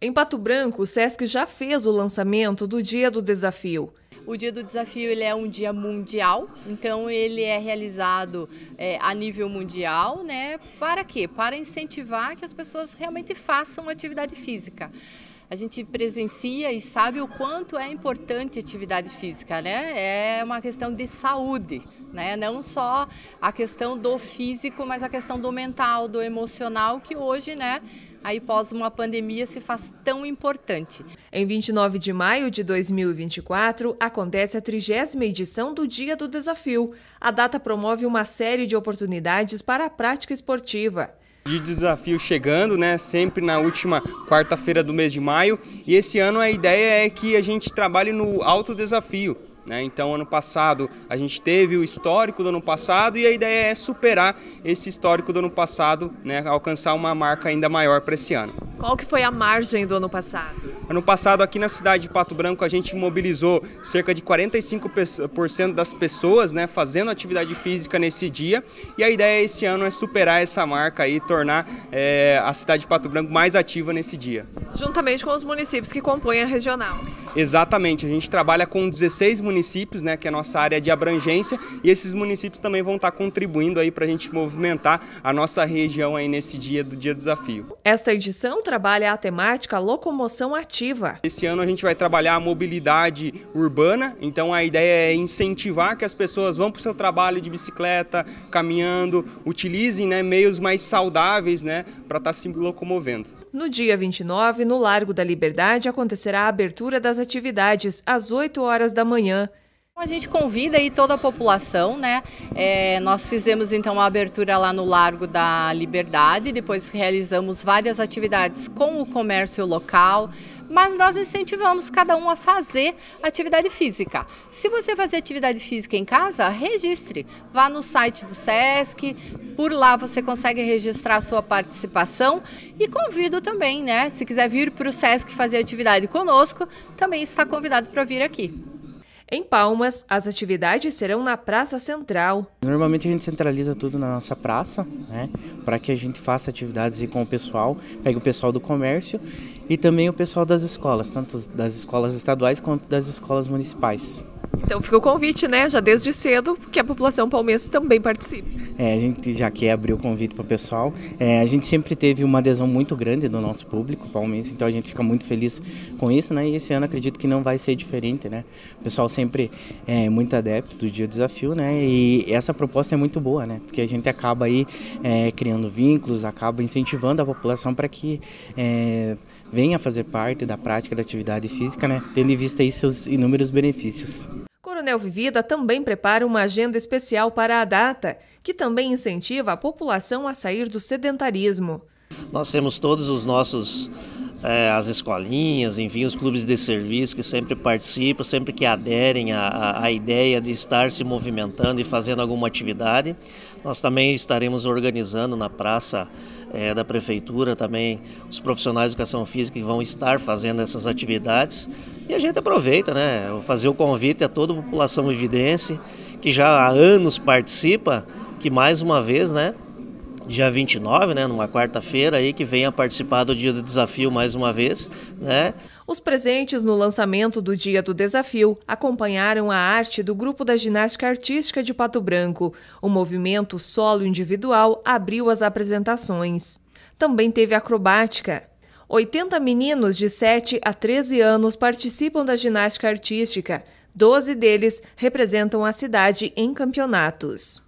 Em Pato Branco, o SESC já fez o lançamento do Dia do Desafio. O Dia do Desafio ele é um dia mundial, então ele é realizado é, a nível mundial, né? Para quê? Para incentivar que as pessoas realmente façam atividade física a gente presencia e sabe o quanto é importante a atividade física, né? É uma questão de saúde, né? Não só a questão do físico, mas a questão do mental, do emocional, que hoje, né? aí pós uma pandemia se faz tão importante. Em 29 de maio de 2024 acontece a trigésima edição do Dia do Desafio. A data promove uma série de oportunidades para a prática esportiva de desafio chegando, né? Sempre na última quarta-feira do mês de maio. E esse ano a ideia é que a gente trabalhe no alto desafio. Né? Então, ano passado a gente teve o histórico do ano passado e a ideia é superar esse histórico do ano passado, né? alcançar uma marca ainda maior para esse ano. Qual que foi a margem do ano passado? Ano passado, aqui na cidade de Pato Branco, a gente mobilizou cerca de 45% das pessoas né, fazendo atividade física nesse dia. E a ideia esse ano é superar essa marca e tornar é, a cidade de Pato Branco mais ativa nesse dia. Juntamente com os municípios que compõem a regional. Exatamente, a gente trabalha com 16 municípios, né, que é a nossa área de abrangência, e esses municípios também vão estar contribuindo aí para a gente movimentar a nossa região aí nesse dia do Dia Desafio. Esta edição trabalha a temática locomoção ativa. Esse ano a gente vai trabalhar a mobilidade urbana, então a ideia é incentivar que as pessoas vão para o seu trabalho de bicicleta, caminhando, utilizem né, meios mais saudáveis né, para estar tá se locomovendo. No dia 29, no Largo da Liberdade, acontecerá a abertura das atividades às 8 horas da manhã. Então, a gente convida aí toda a população, né? É, nós fizemos então a abertura lá no Largo da Liberdade, depois realizamos várias atividades com o comércio local, mas nós incentivamos cada um a fazer atividade física. Se você fazer atividade física em casa, registre. Vá no site do SESC, por lá você consegue registrar a sua participação e convido também, né? Se quiser vir para o SESC fazer atividade conosco, também está convidado para vir aqui. Em Palmas, as atividades serão na Praça Central. Normalmente a gente centraliza tudo na nossa praça, né? Para que a gente faça atividades com o pessoal, pega o pessoal do comércio e também o pessoal das escolas, tanto das escolas estaduais quanto das escolas municipais. Então fica o convite, né? Já desde cedo, que a população palmeirense também participe. É, a gente já quer abrir o convite para o pessoal. É, a gente sempre teve uma adesão muito grande do nosso público palmeirense, então a gente fica muito feliz com isso, né? E esse ano acredito que não vai ser diferente, né? O pessoal sempre é muito adepto do Dia do Desafio, né? E essa proposta é muito boa, né? Porque a gente acaba aí é, criando vínculos, acaba incentivando a população para que é, venha fazer parte da prática da atividade física, né? Tendo em vista aí seus inúmeros benefícios. Coronel Vivida também prepara uma agenda especial para a data, que também incentiva a população a sair do sedentarismo. Nós temos todos os nossos é, as escolinhas, enfim, os clubes de serviço que sempre participam, sempre que aderem à, à ideia de estar se movimentando e fazendo alguma atividade. Nós também estaremos organizando na praça é, da prefeitura também os profissionais de educação física que vão estar fazendo essas atividades. E a gente aproveita, né? Fazer o convite a toda a população evidência que já há anos participa, que mais uma vez, né? dia 29, né, numa quarta-feira aí que venha participar do Dia do Desafio mais uma vez, né? Os presentes no lançamento do Dia do Desafio acompanharam a arte do grupo da ginástica artística de Pato Branco. O movimento solo individual abriu as apresentações. Também teve acrobática. 80 meninos de 7 a 13 anos participam da ginástica artística. Doze deles representam a cidade em campeonatos.